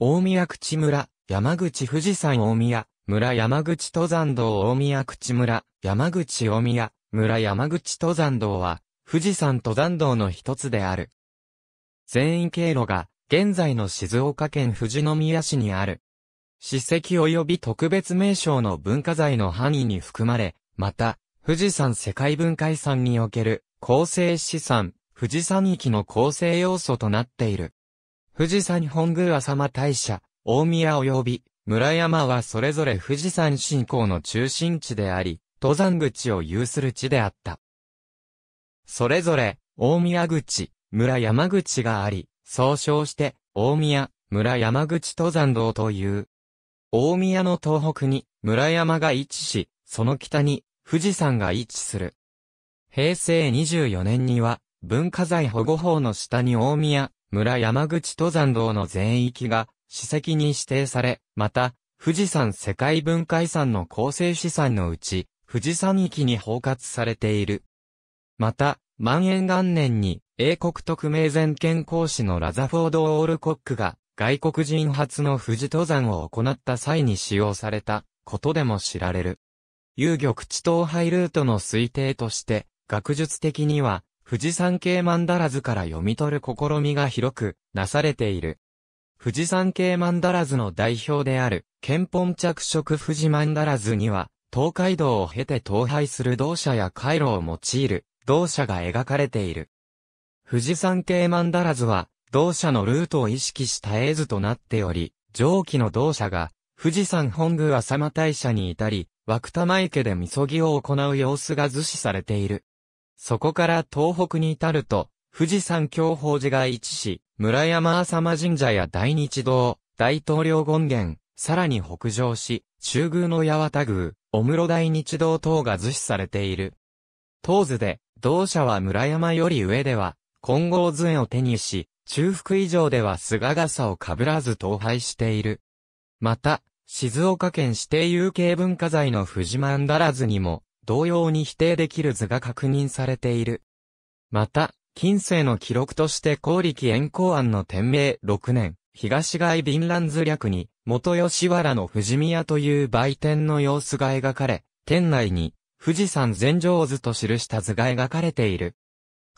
大宮口村、山口富士山大宮、村山口登山道大宮口村、山口大宮、村山口登山道は、富士山登山道の一つである。全員経路が、現在の静岡県富士宮市にある。史跡及び特別名称の文化財の範囲に含まれ、また、富士山世界文化遺産における構成資産、富士山域の構成要素となっている。富士山本宮浅間大社、大宮及び村山はそれぞれ富士山信仰の中心地であり、登山口を有する地であった。それぞれ、大宮口、村山口があり、総称して、大宮、村山口登山道という。大宮の東北に、村山が位置し、その北に、富士山が位置する。平成24年には、文化財保護法の下に大宮、村山口登山道の全域が史跡に指定され、また、富士山世界文化遺産の構成資産のうち、富士山域に包括されている。また、万延元年に、英国特命全権講使のラザフォード・オールコックが、外国人初の富士登山を行った際に使用された、ことでも知られる。遊玉地東廃ルートの推定として、学術的には、富士山系曼荼羅図から読み取る試みが広くなされている。富士山系曼荼羅図の代表である、憲本着色富士曼荼羅図には、東海道を経て東廃する同社や回路を用いる、同社が描かれている。富士山系曼荼羅図は、同社のルートを意識した絵図となっており、上記の同社が、富士山本宮浅間大社に至り、涌田前家で禊そぎを行う様子が図示されている。そこから東北に至ると、富士山教法寺が位置し、村山浅間神社や大日堂、大統領権現、さらに北上し、中宮の八幡宮、お室大日堂等が図示されている。当図で、同社は村山より上では、金剛図円を手にし、中腹以上では菅笠を被らず倒廃している。また、静岡県指定有形文化財の藤士んだらずにも、同様に否定できる図が確認されている。また、近世の記録として高力円光案の天明6年、東外便乱図略に、元吉原の富士宮という売店の様子が描かれ、店内に、富士山全上図と記した図が描かれている。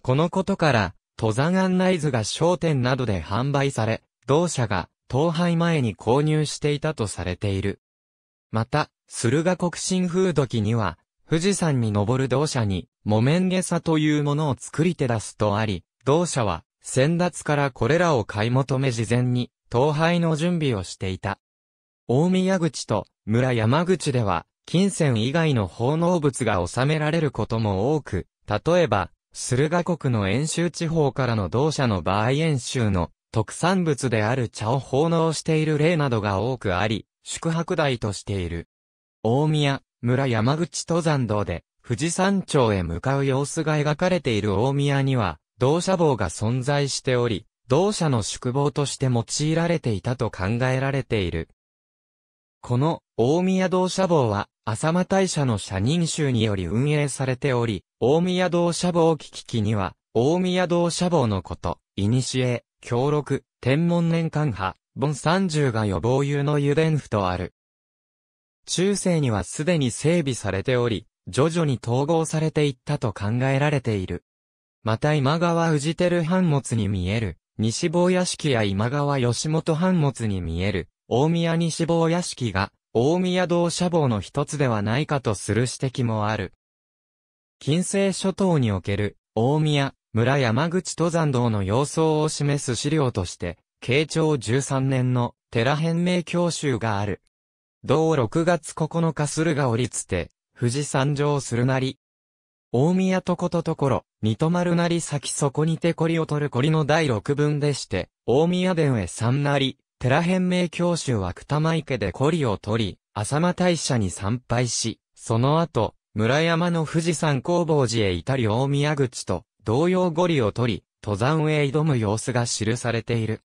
このことから、登山案内図が商店などで販売され、同社が、東廃前に購入していたとされている。また、駿河国新風土記には、富士山に登る同社に、木綿下差というものを作り手出すとあり、同社は、先達からこれらを買い求め事前に、東廃の準備をしていた。大宮口と村山口では、金銭以外の奉納物が収められることも多く、例えば、駿河国の遠州地方からの同社の場合遠州の特産物である茶を奉納している例などが多くあり、宿泊代としている。大宮、村山口登山道で富士山頂へ向かう様子が描かれている大宮には、同社坊が存在しており、同社の宿坊として用いられていたと考えられている。この大宮同社坊は、浅間大社の社人衆により運営されており、大宮同社坊聞き機には、大宮同社坊のこと、古協力、天文年間派、本三十が予防湯の油田府とある。中世にはすでに整備されており、徐々に統合されていったと考えられている。また今川宇治照藩物に見える、西坊屋敷や今川吉本藩物に見える、大宮西坊屋敷が、大宮道社坊の一つではないかとする指摘もある。近世諸島における、大宮、村山口登山道の様相を示す資料として、慶長13年の寺変名教習がある。同6月9日駿河折つて、富士山上するなり。大宮とことところ、三戸丸なり先そこにてこりを取るこりの第六文でして、大宮殿へ三なり、寺辺名教主は九玉池でこりを取り、浅間大社に参拝し、その後、村山の富士山工房寺へ至り大宮口と、同様五里を取り、登山へ挑む様子が記されている。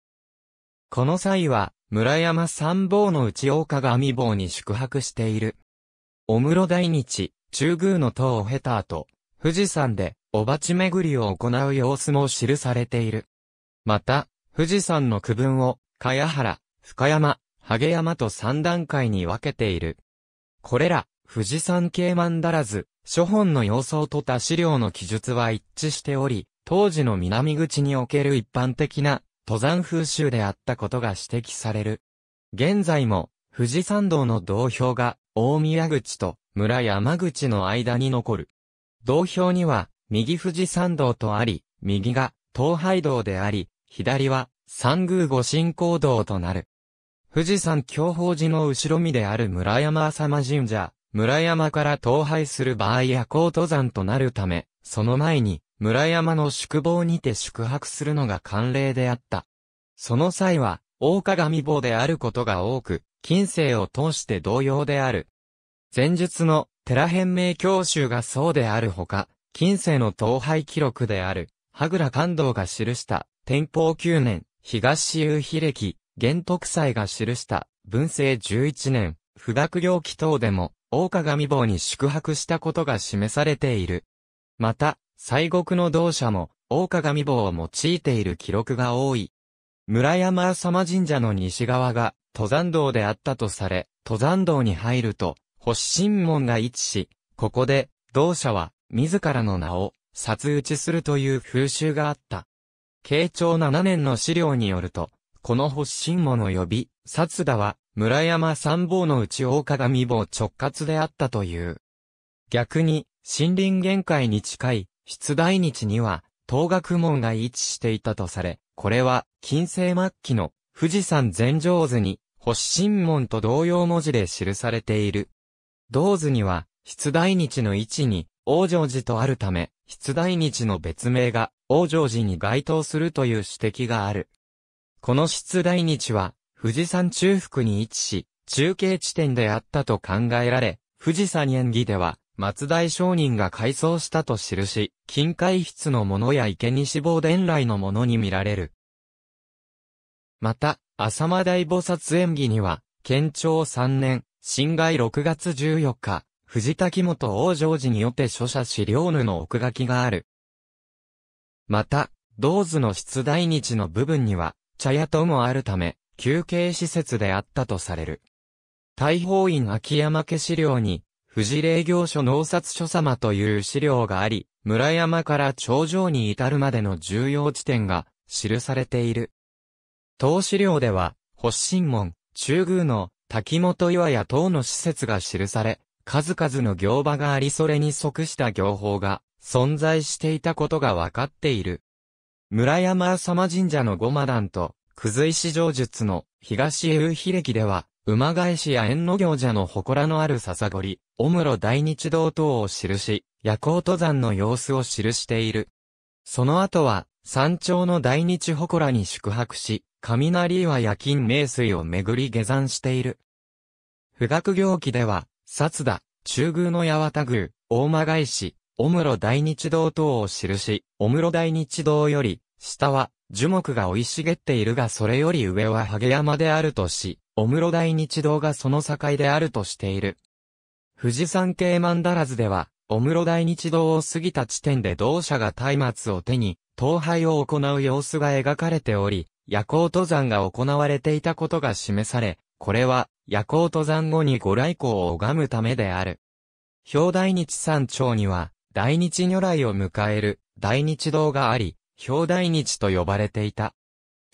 この際は、村山三坊の内大岡が網坊に宿泊している。お室大日、中宮の塔を経た後、富士山で、お鉢巡りを行う様子も記されている。また、富士山の区分を、茅原、深山、ハ山と三段階に分けている。これら、富士山系曼だらず、諸本の様相とた資料の記述は一致しており、当時の南口における一般的な登山風習であったことが指摘される。現在も、富士山道の道標が、大宮口と村山口の間に残る。道標には、右富士山道とあり、右が東海道であり、左は三宮御神行道となる。富士山教法寺の後ろ身である村山浅間神社、村山から東廃する場合夜行登山となるため、その前に村山の宿坊にて宿泊するのが慣例であった。その際は、大鏡坊であることが多く、近世を通して同様である。前述の寺変名教習がそうであるほか、近世の統廃記録である、羽倉官道が記した天保9年、東雄秀樹、玄徳祭が記した文政11年、不学領期等でも、大鏡坊に宿泊したことが示されている。また、西国の同社も、大鏡棒を用いている記録が多い。村山浅神社の西側が、登山道であったとされ、登山道に入ると、星神門が位置し、ここで、同社は、自らの名を、札打ちするという風習があった。慶長7年の資料によると、この星神門を呼び、札田は、村山三坊のうち大鏡坊直轄であったという。逆に、森林限界に近い、出題日には、東学門が位置していたとされ、これは、近世末期の富士山全上図に、星神門と同様文字で記されている。同図には、出題日の位置に、王城寺とあるため、出題日の別名が、王城寺に該当するという指摘がある。この出題日は、富士山中腹に位置し、中継地点であったと考えられ、富士山演技では、松代商人が改装したと記し、金塊筆のものや池西坊伝来のものに見られる。また、浅間大菩薩演技には、県庁3年、侵害6月14日、藤滝本王城寺によって書写資料布の奥書きがある。また、道図の出題日の部分には、茶屋ともあるため、休憩施設であったとされる。大法院秋山家資料に、富士霊行書農札書様という資料があり、村山から頂上に至るまでの重要地点が記されている。当資料では、発信門、中宮の滝本岩屋等の施設が記され、数々の行場がありそれに即した行法が存在していたことがわかっている。村山浅間神社の護摩団と、葛石上術の東へ夕秀記では、馬返しや縁の行者の祠のある笹堀、おむろ大日堂等を記し、夜行登山の様子を記している。その後は、山頂の大日祠に宿泊し、雷岩や金名水を巡り下山している。富岳行記では、薩田、中宮の八幡宮、大間返し、おむろ大日堂等を記し、おむろ大日堂より、下は、樹木が生い茂っているがそれより上はハ山であるとし、お室大日堂がその境であるとしている。富士山系マンダラズでは、お室大日堂を過ぎた地点で同社が松明を手に、東廃を行う様子が描かれており、夜行登山が行われていたことが示され、これは夜行登山後にご来光を拝むためである。表大日山頂には、大日如来を迎える大日堂があり、表大日と呼ばれていた。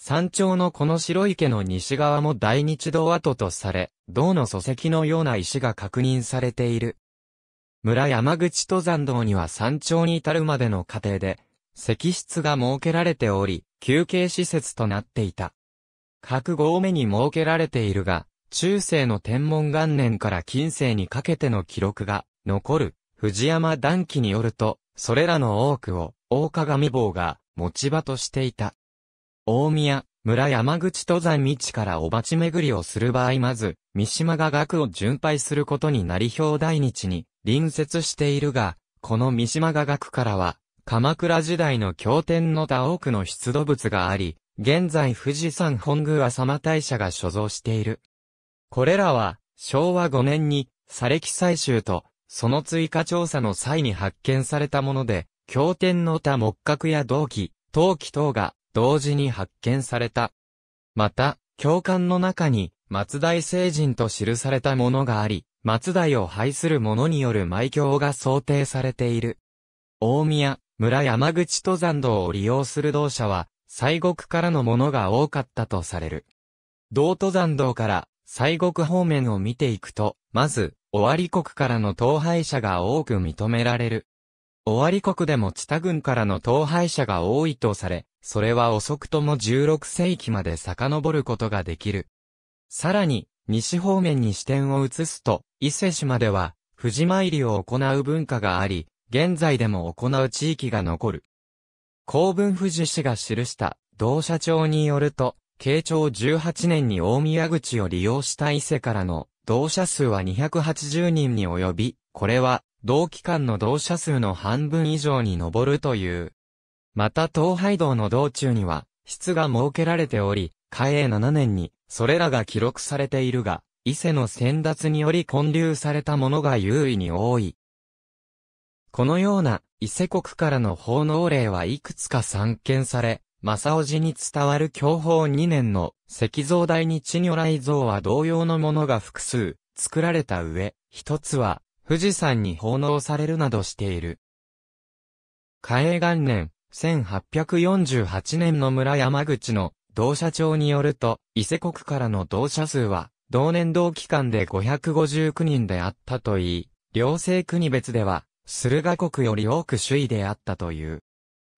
山頂のこの白池の西側も大日堂跡とされ、銅の礎石のような石が確認されている。村山口登山道には山頂に至るまでの過程で、石室が設けられており、休憩施設となっていた。各合目に設けられているが、中世の天文元年から近世にかけての記録が残る藤山談記によると、それらの多くを大鏡坊が持ち場としていた。大宮、村山口登山道からおばち巡りをする場合まず、三島が学を巡拝することになり表題日に隣接しているが、この三島が学からは、鎌倉時代の経典の多くの出土物があり、現在富士山本宮浅間大社が所蔵している。これらは、昭和5年に、佐歴採集と、その追加調査の際に発見されたもので、経典の他木格や銅器、陶器等が同時に発見された。また、教官の中に、松代聖人と記されたものがあり、松代を排する者による埋教が想定されている。大宮、村山口登山道を利用する同社は、西国からのものが多かったとされる。道登山道から西国方面を見ていくと、まず、尾張国からの統廃者が多く認められる。尾張国でも地田郡からの統廃者が多いとされ、それは遅くとも16世紀まで遡ることができる。さらに、西方面に視点を移すと、伊勢市までは、富士参りを行う文化があり、現在でも行う地域が残る。公文富士氏が記した同社長によると、慶長18年に大宮口を利用した伊勢からの同社数は280人に及び、これは同期間の同社数の半分以上に上るという。また東海道の道中には、室が設けられており、嘉永7年に、それらが記録されているが、伊勢の先達により建立されたものが優位に多い。このような、伊勢国からの奉納例はいくつか散見され、正雄寺に伝わる享保2年の石像台に地如来像は同様のものが複数作られた上、一つは富士山に奉納されるなどしている。嘉永元年、1848年の村山口の同社長によると、伊勢国からの同社数は、同年同期間で559人であったといい、両生国別では、駿河国より多く首位であったという。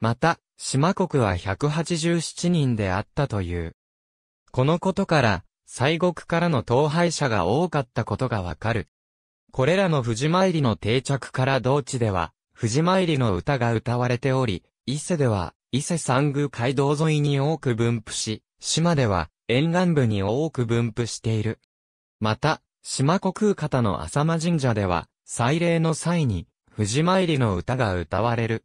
また、島国は187人であったという。このことから、西国からの統廃者が多かったことがわかる。これらの藤参りの定着から同地では、藤参りの歌が歌われており、伊勢では、伊勢山宮街道沿いに多く分布し、島では沿岸部に多く分布している。また、島国方の浅間神社では、祭礼の際に、藤参りの歌が歌われる。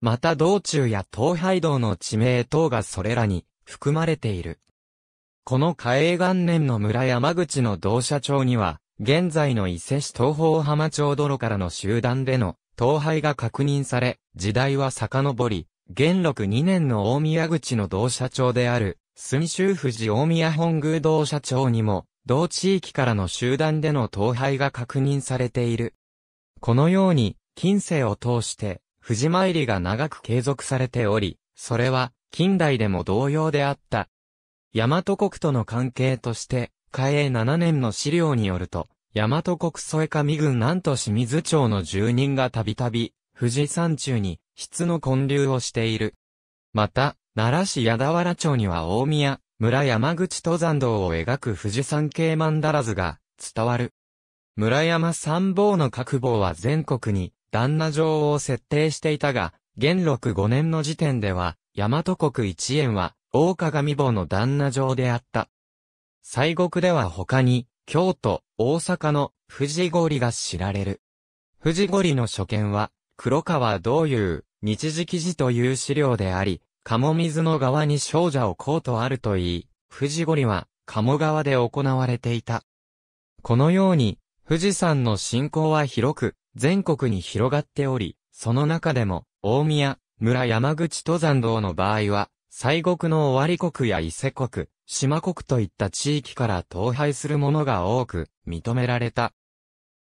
また道中や東海道の地名等がそれらに含まれている。この嘉永元年の村山口の同社町には、現在の伊勢市東方浜町泥からの集団での統廃が確認され、時代は遡り、元禄2年の大宮口の同社長である、住州富士大宮本宮同社長にも、同地域からの集団での統廃が確認されている。このように、近世を通して、富士参りが長く継続されており、それは、近代でも同様であった。大和国との関係として、嘉永7年の資料によると、大和国添上郡南都清水町の住人がたびたび、富士山中に、質の混流をしている。また、奈良市矢田原町には大宮、村山口登山道を描く富士山系ンダラズが伝わる。村山参謀の各坊は全国に旦那城を設定していたが、元禄5年の時点では、大和国一円は、大鏡坊の旦那城であった。西国では他に、京都、大阪の富士五里が知られる。富士五里の初見は、黒川道友、日時記事という資料であり、鴨水の側に少女をこうとあるといい、富士五里は、鴨川で行われていた。このように、富士山の信仰は広く、全国に広がっており、その中でも、大宮、村山口登山道の場合は、西国の尾張国や伊勢国、島国といった地域から統廃する者が多く、認められた。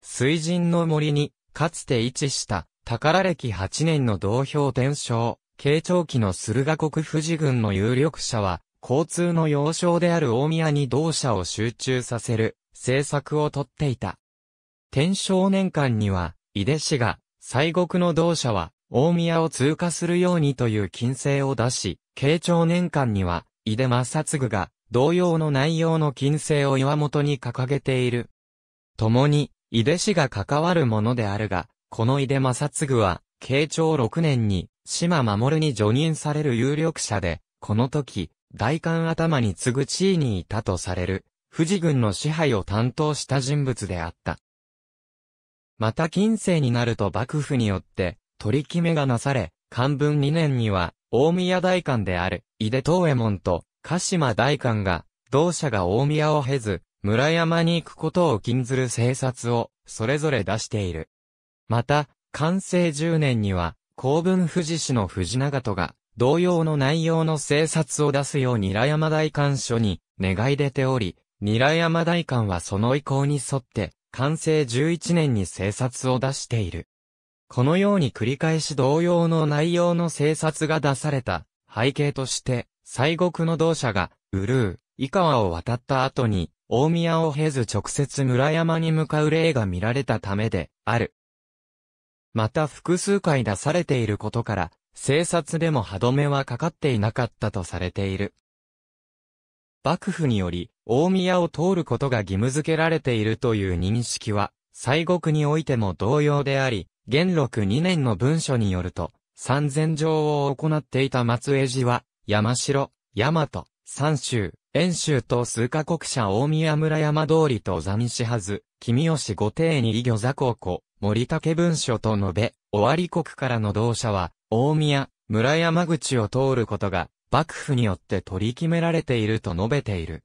水神の森に、かつて位置した、宝歴8年の同票転生、慶長期の駿河国富士軍の有力者は、交通の要衝である大宮に同社を集中させる、政策をとっていた。天正年間には、井出氏が、西国の同社は、大宮を通過するようにという禁制を出し、慶長年間には、井出正嗣が、同様の内容の金星を岩本に掲げている。共に、井出氏が関わるものであるが、この井出正嗣は、慶長6年に、島守に除任される有力者で、この時、大官頭に次ぐ地位にいたとされる、富士軍の支配を担当した人物であった。また近世になると幕府によって、取り決めがなされ、漢文2年には、大宮大官である、井出東右衛門と、鹿島大官が、同社が大宮を経ず、村山に行くことを禁ずる政策を、それぞれ出している。また、完成10年には、公文富士市の藤長戸が、同様の内容の政策を出すよう韮山大官所に願い出ており、韮山大官はその意向に沿って、完成11年に政策を出している。このように繰り返し同様の内容の政策が出された背景として、西国の同社が、ウルー、井川を渡った後に、大宮を経ず直接村山に向かう例が見られたためで、ある。また複数回出されていることから、政策でも歯止めはかかっていなかったとされている。幕府により、大宮を通ることが義務付けられているという認識は、西国においても同様であり、元禄2年の文書によると、三千条を行っていた松江寺は、山城、大和、三州、遠州と数カ国社大宮村山通りと座見しはず、君吉御邸に異魚座高校、森竹文書と述べ、終わり国からの同社は、大宮、村山口を通ることが、幕府によって取り決められていると述べている。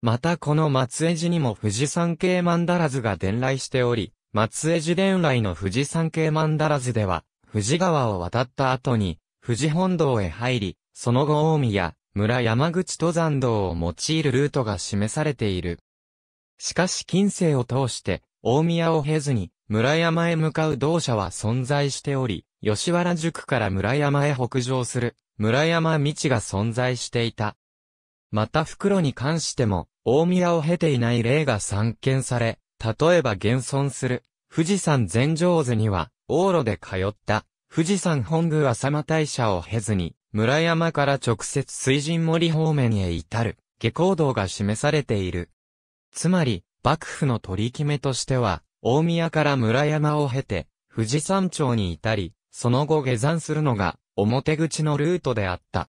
またこの松江寺にも富士山系ンダラズが伝来しており、松江寺伝来の富士山系ンダラズでは、富士川を渡った後に、富士本堂へ入り、その後大宮、村山口登山道を用いるルートが示されている。しかし近世を通して、大宮を経ずに、村山へ向かう同社は存在しており、吉原塾から村山へ北上する、村山道が存在していた。また袋に関しても、大宮を経ていない例が散見され、例えば現存する、富士山全上図には、往路で通った、富士山本宮浅間大社を経ずに、村山から直接水神森方面へ至る、下行動が示されている。つまり、幕府の取り決めとしては、大宮から村山を経て、富士山頂に至り、その後下山するのが、表口のルートであった。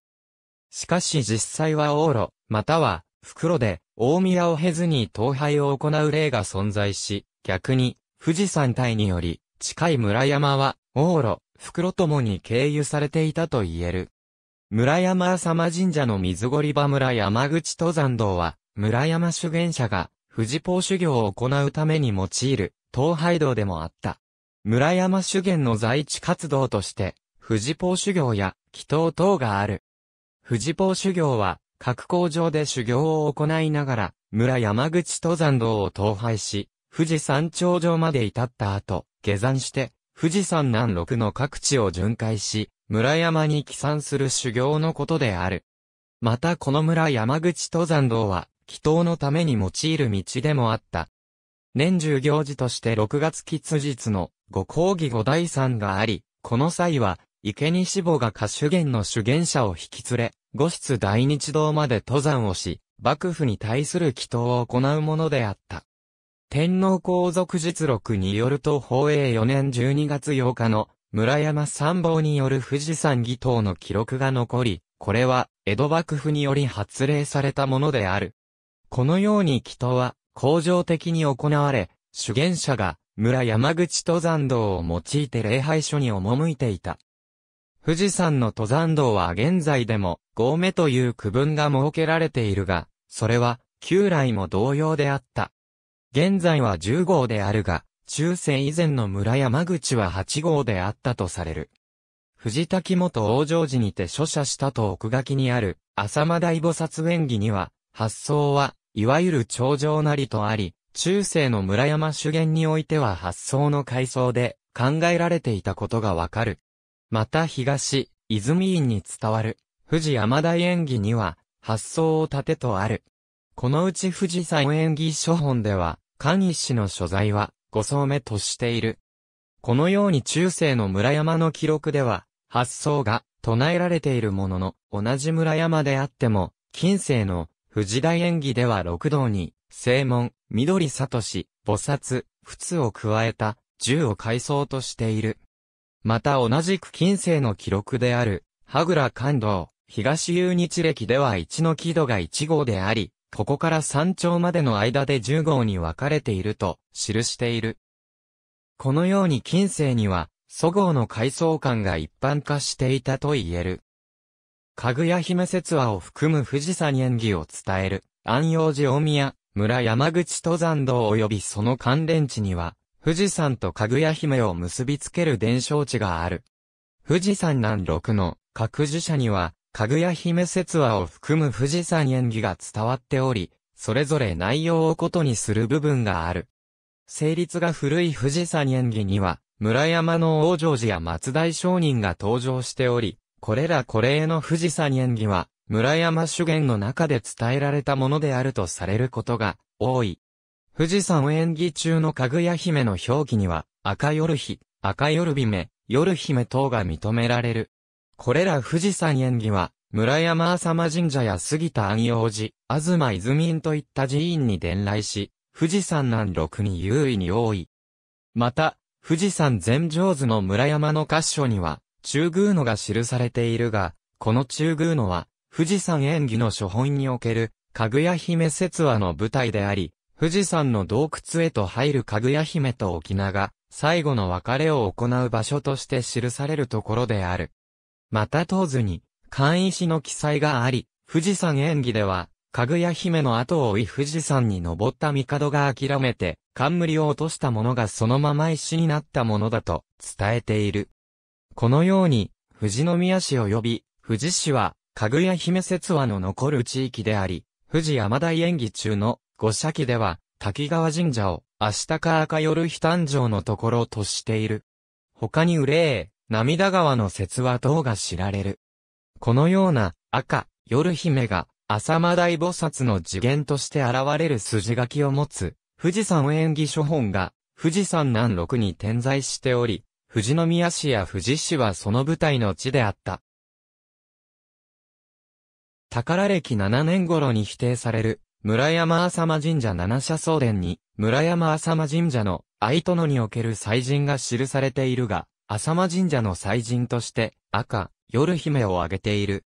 しかし実際は往路、または、袋で、大宮を経ずに東廃を行う例が存在し、逆に、富士山帯により、近い村山は、往路、袋ともに経由されていたと言える。村山浅神社の水堀場村山口登山道は、村山修験者が、富士峰修行を行うために用いる、東海道でもあった。村山修験の在地活動として、富士峰修行や、祈祷等がある。富士峰修行は、各工場で修行を行いながら、村山口登山道を東廃し、富士山頂上まで至った後、下山して、富士山南麓の各地を巡回し、村山に帰参する修行のことである。またこの村山口登山道は、祈祷のために用いる道でもあった。年中行事として6月吉日のご講義五大山があり、この際は、池西坊が歌手源の主言者を引き連れ、五室大日堂まで登山をし、幕府に対する祈祷を行うものであった。天皇皇族実録によると宝永4年12月8日の村山参謀による富士山儀頭の記録が残り、これは江戸幕府により発令されたものである。このように祈祷は、恒常的に行われ、主言者が村山口登山道を用いて礼拝所に赴いていた。富士山の登山道は現在でも合目という区分が設けられているが、それは旧来も同様であった。現在は10号であるが、中世以前の村山口は8号であったとされる。藤滝元往生寺にて書写したと奥書きにある、浅間大菩薩演技には、発想は、いわゆる頂上なりとあり、中世の村山修験においては発想の階層で考えられていたことがわかる。また東、泉院に伝わる、富士山大演技には、発想を立てとある、このうち富士山演技書本では、関一氏の所在は5層目としている。このように中世の村山の記録では、発想が唱えられているものの、同じ村山であっても、近世の富士大演技では六道に、正門、緑里氏、菩薩、仏を加えた、銃を改装としている。また同じく近世の記録である、羽倉官道、東遊日暦では一の木戸が一号であり、ここから山頂までの間で10号に分かれていると記している。このように近世には、祖号の階層感が一般化していたと言える。かぐや姫説話を含む富士山演技を伝える、安陽寺大宮、村山口登山道及びその関連地には、富士山とかぐや姫を結びつける伝承地がある。富士山南六の各樹社には、かぐや姫説話を含む富士山演技が伝わっており、それぞれ内容をことにする部分がある。成立が古い富士山演技には、村山の王城寺や松代商人が登場しており、これらこれへの富士山演技は、村山主言の中で伝えられたものであるとされることが多い。富士山演技中のかぐや姫の表記には、赤夜日、赤夜姫、夜姫等が認められる。これら富士山縁起は、村山浅間神社や杉田安養寺、東泉院といった寺院に伝来し、富士山南六に優位に多い。また、富士山全上図の村山の箇所には、中宮野が記されているが、この中宮野は、富士山縁起の書本における、かぐや姫説話の舞台であり、富士山の洞窟へと入るかぐや姫と沖縄が、最後の別れを行う場所として記されるところである。また当図に、簡易詩の記載があり、富士山演技では、かぐや姫の後を追い富士山に登った帝が諦めて、冠を落としたものがそのまま石になったものだと伝えている。このように、富士宮市及び、富士市は、かぐや姫説話の残る地域であり、富士山大演技中の五社記では、滝川神社を、明日か赤夜日誕生のところとしている。他に憂涙川の説はどうが知られる。このような赤、夜姫が浅間大菩薩の次元として現れる筋書きを持つ富士山演技書本が富士山南麓に点在しており、富士宮市や富士市はその舞台の地であった。宝歴7年頃に否定される、村山浅間神社七社総殿に、村山浅間神社の愛殿における祭神が記されているが、浅間神社の祭神として赤、夜姫を挙げている。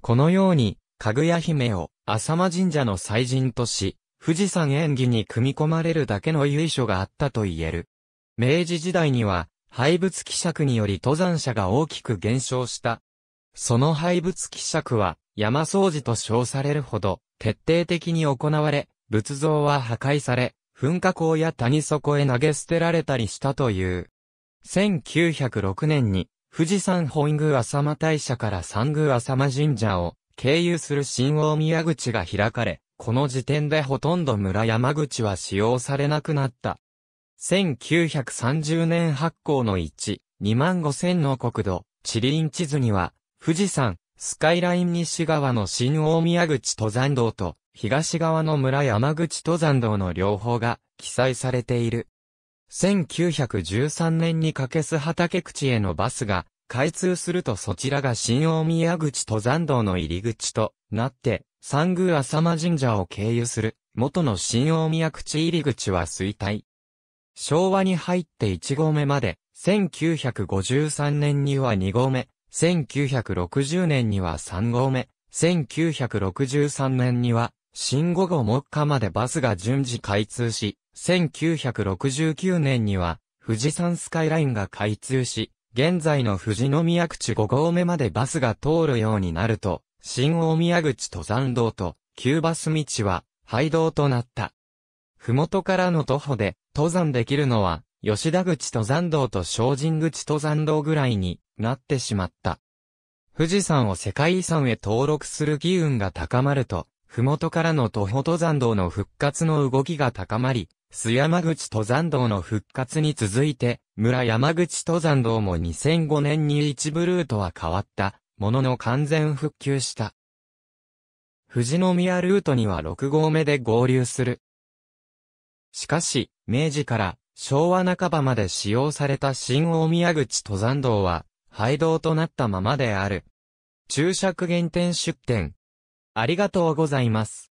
このように、かぐや姫を浅間神社の祭神とし、富士山演技に組み込まれるだけの由緒があったと言える。明治時代には、廃仏希釈により登山者が大きく減少した。その廃仏希釈は、山掃除と称されるほど、徹底的に行われ、仏像は破壊され、噴火口や谷底へ投げ捨てられたりしたという。1906年に富士山本宮浅間大社から三宮浅間神社を経由する新大宮口が開かれ、この時点でほとんど村山口は使用されなくなった。1930年発行の1、2万5千の国土、地理院地図には、富士山、スカイライン西側の新大宮口登山道と、東側の村山口登山道の両方が記載されている。1913年にかけす畑口へのバスが開通するとそちらが新大宮口登山道の入り口となって、三宮浅間神社を経由する元の新大宮口入り口は衰退。昭和に入って1号目まで、1953年には2号目、1960年には3号目、1963年には新午後目下までバスが順次開通し、1969年には、富士山スカイラインが開通し、現在の富士宮口5合目までバスが通るようになると、新大宮口登山道と、旧バス道は、廃道となった。ふもとからの徒歩で、登山できるのは、吉田口登山道と精進口登山道ぐらいになってしまった。富士山を世界遺産へ登録する機運が高まると、ふもとからの徒歩登山道の復活の動きが高まり、須山口登山道の復活に続いて、村山口登山道も2005年に一部ルートは変わった、ものの完全復旧した。富士宮ルートには6号目で合流する。しかし、明治から昭和半ばまで使用された新大宮口登山道は、廃道となったままである。注釈原点出店。ありがとうございます。